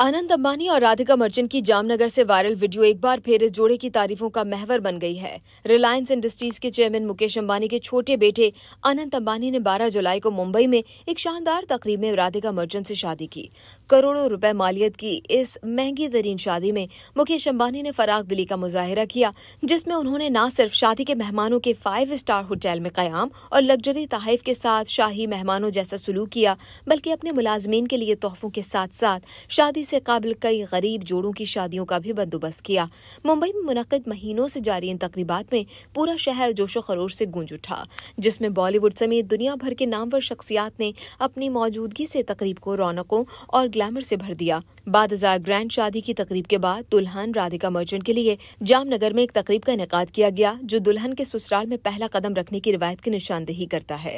आनंद अम्बानी और राधिका मर्चेंट की जामनगर से वायरल वीडियो एक बार फिर इस जोड़े की तारीफों का महवर बन गई है रिलायंस इंडस्ट्रीज के चेयरमैन मुकेश अंबानी के छोटे बेटे अनंत अंबानी ने 12 जुलाई को मुंबई में एक शानदार तकरीब में राधिका मर्चेंट से शादी की करोड़ों रुपए मालियत की इस महंगी तरीन शादी में मुकेश अम्बानी ने फराग दिली का मुजाहरा किया जिसमें उन्होंने न सिर्फ शादी के मेहमानों के फाइव स्टार होटल में क्याम और लग्जरी तहफ के साथ शाही मेहमानों जैसा सलूक किया बल्कि अपने मुलाजमीन के लिए तोहफों के साथ साथ शादी से काबिल कई गरीब जोड़ों की शादियों का भी बंदोबस्त किया मुंबई में मुनद महीनों से जारी इन तकरीबा में पूरा शहर जोशो खरोश से गूंज उठा जिसमें बॉलीवुड समेत दुनिया भर के नामवर शख्सियात ने अपनी मौजूदगी से तकरीब को रौनकों और ग्लैमर से भर दिया बाद हजार ग्रैंड शादी की तकरीब के बाद दुल्हन राधिका मर्चेंट के लिए जामनगर में एक तकरीब का इनका किया गया जो दुल्हन के ससुराल में पहला कदम रखने की रिवायत की निशानदेही करता है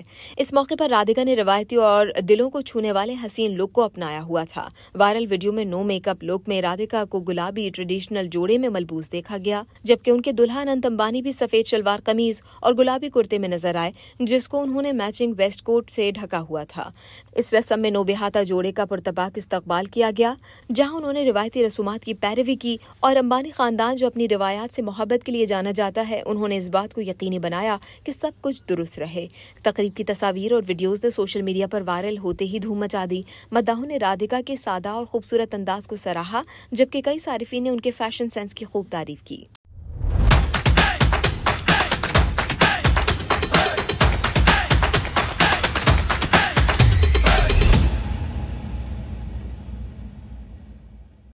इस मौके पर राधिका ने रिवायती और दिलों को छूने वाले हसीन लुक को अपनाया हुआ था वायरल वीडियो में में नो मेकअप लुक में राधिका को गुलाबी ट्रेडिशनल जोड़े में मलबूस देखा गया जबकि उनके दुल्हा अनंत अम्बानी भी सफेद शलवार कमीज और गुलाबी कुर्ते में नजर आए जिसको उन्होंने मैचिंग वेस्ट कोट से ढका हुआ था इस रस्म में नोबिहाता जोड़े का पुरतपाक इस्तकबाल किया गया जहां उन्होंने रिवायती रसूमात की पैरवी की और अम्बानी खानदान जो अपनी रिवायात से मोहब्बत के लिए जाना जाता है उन्होंने इस बात को यकीनी बनाया कि सब कुछ दुरुस्त रहे तकरीब की तस्वीर और वीडियोज ने सोशल मीडिया पर वायरल होते ही धूम मचा दी मद्दाहों ने राधिका के सादा और खूबसूरत अंदाज को सराहा जबकि कई सार्फी ने उनके फैशन सेंस की खूब तारीफ की